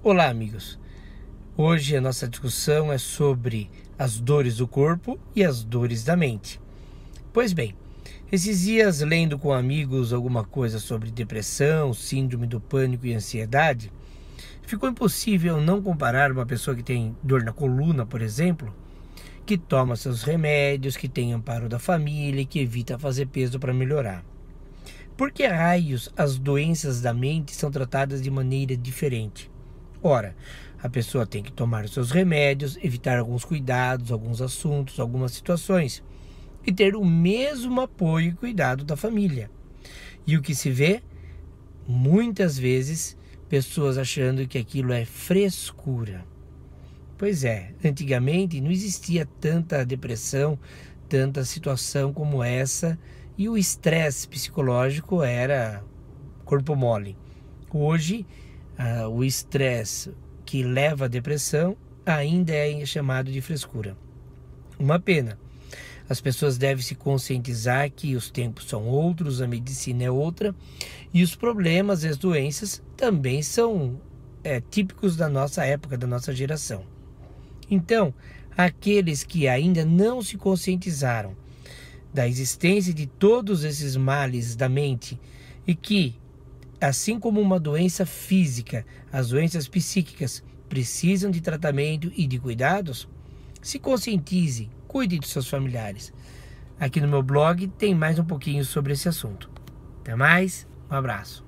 Olá, amigos. Hoje a nossa discussão é sobre as dores do corpo e as dores da mente. Pois bem, esses dias lendo com amigos alguma coisa sobre depressão, síndrome do pânico e ansiedade, ficou impossível não comparar uma pessoa que tem dor na coluna, por exemplo, que toma seus remédios, que tem amparo da família e que evita fazer peso para melhorar. Por que raios as doenças da mente são tratadas de maneira diferente? Ora, a pessoa tem que tomar os seus remédios, evitar alguns cuidados, alguns assuntos, algumas situações e ter o mesmo apoio e cuidado da família. E o que se vê? Muitas vezes pessoas achando que aquilo é frescura. Pois é, antigamente não existia tanta depressão, tanta situação como essa e o estresse psicológico era corpo mole. Hoje ah, o estresse que leva à depressão ainda é chamado de frescura. Uma pena. As pessoas devem se conscientizar que os tempos são outros, a medicina é outra e os problemas e as doenças também são é, típicos da nossa época, da nossa geração. Então, aqueles que ainda não se conscientizaram da existência de todos esses males da mente e que Assim como uma doença física, as doenças psíquicas precisam de tratamento e de cuidados? Se conscientize, cuide dos seus familiares. Aqui no meu blog tem mais um pouquinho sobre esse assunto. Até mais, um abraço.